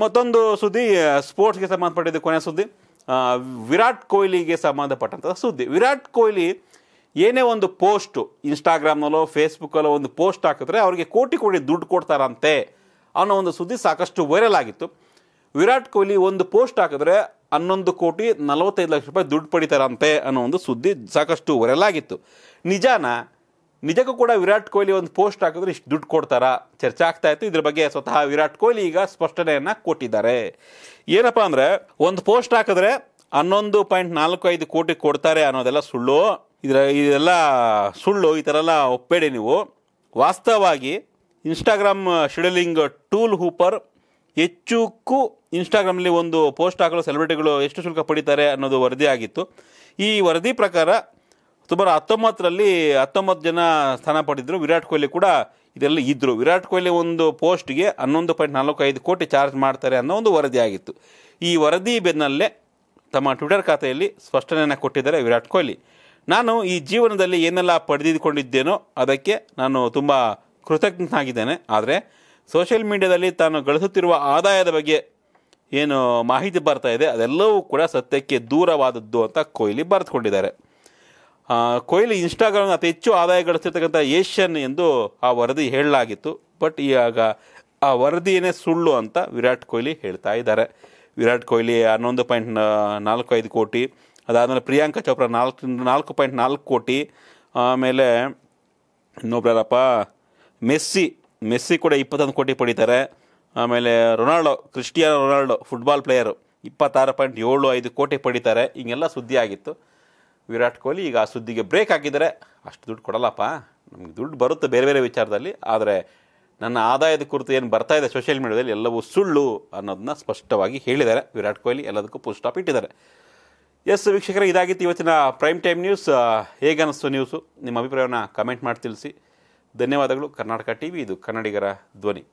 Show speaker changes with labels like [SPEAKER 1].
[SPEAKER 1] ಮತ್ತೊಂದು ಸುದ್ದಿ ಸ್ಪೋರ್ಟ್ಸ್ಗೆ ಸಂಬಂಧಪಟ್ಟಿದ್ದು ಕೊನೆಯ ಸುದ್ದಿ ವಿರಾಟ್ ಕೊಹ್ಲಿಗೆ ಸಂಬಂಧಪಟ್ಟಂಥ ಸುದ್ದಿ ವಿರಾಟ್ ಕೊಹ್ಲಿ ಏನೇ ಒಂದು ಪೋಸ್ಟು ಇನ್ಸ್ಟಾಗ್ರಾಮ್ನಲ್ಲೋ ಫೇಸ್ಬುಕ್ಕಲ್ಲೋ ಒಂದು ಪೋಸ್ಟ್ ಹಾಕಿದ್ರೆ ಅವರಿಗೆ ಕೋಟಿ ಕೋಟಿ ದುಡ್ಡು ಕೊಡ್ತಾರಂತೆ ಅನ್ನೋ ಒಂದು ಸುದ್ದಿ ಸಾಕಷ್ಟು ವೈರಲ್ ಆಗಿತ್ತು ವಿರಾಟ್ ಕೊಹ್ಲಿ ಒಂದು ಪೋಸ್ಟ್ ಹಾಕಿದ್ರೆ ಹನ್ನೊಂದು ಕೋಟಿ ನಲವತ್ತೈದು ಲಕ್ಷ ರೂಪಾಯಿ ದುಡ್ಡು ಪಡಿತಾರಂತೆ ಅನ್ನೋ ಒಂದು ಸುದ್ದಿ ಸಾಕಷ್ಟು ವೈರಲ್ ಆಗಿತ್ತು ನಿಜಾನ ನಿಜಕ್ಕೂ ಕೂಡ ವಿರಾಟ್ ಕೊಹ್ಲಿ ಒಂದು ಪೋಸ್ಟ್ ಹಾಕಿದ್ರೆ ಇಷ್ಟು ದುಡ್ಡು ಕೊಡ್ತಾರಾ ಚರ್ಚೆ ಆಗ್ತಾ ಇತ್ತು ಇದ್ರ ಬಗ್ಗೆ ಸ್ವತಃ ವಿರಾಟ್ ಕೊಹ್ಲಿ ಈಗ ಸ್ಪಷ್ಟನೆಯನ್ನು ಕೊಟ್ಟಿದ್ದಾರೆ ಏನಪ್ಪ ಅಂದರೆ ಒಂದು ಪೋಸ್ಟ್ ಹಾಕಿದ್ರೆ ಹನ್ನೊಂದು ಪಾಯಿಂಟ್ ನಾಲ್ಕು ಐದು ಕೋಟಿ ಕೊಡ್ತಾರೆ ಅನ್ನೋದೆಲ್ಲ ಸುಳ್ಳು ಇದರ ಇದೆಲ್ಲ ಸುಳ್ಳು ಈ ಥರ ಎಲ್ಲ ಒಪ್ಪೇಡಿ ನೀವು ವಾಸ್ತವವಾಗಿ ಇನ್ಸ್ಟಾಗ್ರಾಮ್ ಶೆಡ್ಯೂಲಿಂಗ್ ಟೂಲ್ ಹೂಪರ್ ಹೆಚ್ಚುಕ್ಕೂ ಇನ್ಸ್ಟಾಗ್ರಾಮಲ್ಲಿ ಒಂದು ಪೋಸ್ಟ್ ಹಾಕಲು ಸೆಲೆಬ್ರಿಟಿಗಳು ಎಷ್ಟು ಶುಲ್ಕ ಪಡಿತಾರೆ ಅನ್ನೋದು ವರದಿ ಆಗಿತ್ತು ಈ ವರದಿ ಪ್ರಕಾರ ಸುಮಾರು ಹತ್ತೊಂಬತ್ತರಲ್ಲಿ ಹತ್ತೊಂಬತ್ತು ಜನ ಸ್ಥಾನ ಪಡೆದಿದ್ರು ವಿರಾಟ್ ಕೊಹ್ಲಿ ಕೂಡ ಇದರಲ್ಲಿ ಇದ್ದರು ವಿರಾಟ್ ಕೊಹ್ಲಿ ಒಂದು ಪೋಸ್ಟ್ಗೆ ಹನ್ನೊಂದು ಪಾಯಿಂಟ್ ಐದು ಕೋಟಿ ಚಾರ್ಜ್ ಮಾಡ್ತಾರೆ ಅನ್ನೋ ಒಂದು ವರದಿ ಆಗಿತ್ತು ಈ ವರದಿ ಬೆನ್ನಲ್ಲೇ ತಮ್ಮ ಟ್ವಿಟರ್ ಖಾತೆಯಲ್ಲಿ ಸ್ಪಷ್ಟನೆಯನ್ನು ಕೊಟ್ಟಿದ್ದಾರೆ ವಿರಾಟ್ ಕೊಹ್ಲಿ ನಾನು ಈ ಜೀವನದಲ್ಲಿ ಏನೆಲ್ಲ ಪಡೆದುಕೊಂಡಿದ್ದೇನೋ ಅದಕ್ಕೆ ನಾನು ತುಂಬ ಕೃತಜ್ಞನಾಗಿದ್ದೇನೆ ಆದರೆ ಸೋಷಿಯಲ್ ಮೀಡಿಯಾದಲ್ಲಿ ತಾನು ಗಳಿಸುತ್ತಿರುವ ಆದಾಯದ ಬಗ್ಗೆ ಏನು ಮಾಹಿತಿ ಬರ್ತಾ ಇದೆ ಅದೆಲ್ಲವೂ ಕೂಡ ಸತ್ಯಕ್ಕೆ ದೂರವಾದದ್ದು ಅಂತ ಕೊಹ್ಲಿ ಬರೆದುಕೊಂಡಿದ್ದಾರೆ ಕೊಹ್ಲಿ ಇನ್ಸ್ಟಾಗ್ರಾಮ್ ಅತಿ ಹೆಚ್ಚು ಆದಾಯ ಗಳಿಸಿರ್ತಕ್ಕಂಥ ಏಷ್ಯನ್ ಎಂದು ಆ ವರದಿ ಹೇಳಲಾಗಿತ್ತು ಬಟ್ ಈಗ ಆ ವರದಿಯೇ ಸುಳ್ಳು ಅಂತ ವಿರಾಟ್ ಕೊಹ್ಲಿ ಹೇಳ್ತಾ ಇದ್ದಾರೆ ವಿರಾಟ್ ಕೊಹ್ಲಿ ಹನ್ನೊಂದು ಪಾಯಿಂಟ್ ನಾಲ್ಕು ಐದು ಕೋಟಿ ಅದಾದಮೇಲೆ ಪ್ರಿಯಾಂಕಾ ಚೋಪ್ರಾ ನಾಲ್ಕು ನಾಲ್ಕು ಪಾಯಿಂಟ್ ನಾಲ್ಕು ಕೋಟಿ ಆಮೇಲೆ ಇನ್ನೊಬ್ರಲ್ಲಪ್ಪ ಮೆಸ್ಸಿ ಮೆಸ್ಸಿ ಕೂಡ ಇಪ್ಪತ್ತೊಂದು ಕೋಟಿ ಪಡಿತಾರೆ ಆಮೇಲೆ Ronaldo Cristiano Ronaldo football player ಇಪ್ಪತ್ತಾರು ಪಾಯಿಂಟ್ ಏಳು ಐದು ಕೋಟಿ ಪಡಿತಾರೆ ಹೀಗೆಲ್ಲ ಸುದ್ದಿ ಆಗಿತ್ತು ವಿರಾಟ್ ಕೊಹ್ಲಿ ಈಗ ಆ ಸುದ್ದಿಗೆ ಬ್ರೇಕ್ ಹಾಕಿದರೆ ಅಷ್ಟು ದುಡ್ಡು ಕೊಡಲ್ಲಪ್ಪ ನಮ್ಗೆ ದುಡ್ಡು ಬರುತ್ತೆ ಬೇರೆ ಬೇರೆ ವಿಚಾರದಲ್ಲಿ ಆದರೆ ನನ್ನ ಆದಾಯದ ಕುರಿತು ಏನು ಬರ್ತಾ ಇದೆ ಸೋಷಿಯಲ್ ಮೀಡಿಯಾದಲ್ಲಿ ಎಲ್ಲವೂ ಸುಳ್ಳು ಅನ್ನೋದನ್ನ ಸ್ಪಷ್ಟವಾಗಿ ಹೇಳಿದ್ದಾರೆ ವಿರಾಟ್ ಕೊಹ್ಲಿ ಎಲ್ಲದಕ್ಕೂ ಪೋಸ್ಟ್ ಸ್ಟಾಪ್ ಇಟ್ಟಿದ್ದಾರೆ ಎಸ್ ವೀಕ್ಷಕರೇ ಇದಾಗಿತ್ತು ಇವತ್ತಿನ ಪ್ರೈಮ್ ಟೈಮ್ ನ್ಯೂಸ್ ಹೇಗೆ ಅನಿಸ್ತು ನ್ಯೂಸು ನಿಮ್ಮ ಅಭಿಪ್ರಾಯವನ್ನು ಕಮೆಂಟ್ ಮಾಡಿ ತಿಳಿಸಿ ಧನ್ಯವಾದಗಳು ಕರ್ನಾಟಕ ಟಿ ವಿ ಇದು ಕನ್ನಡಿಗರ ಧ್ವನಿ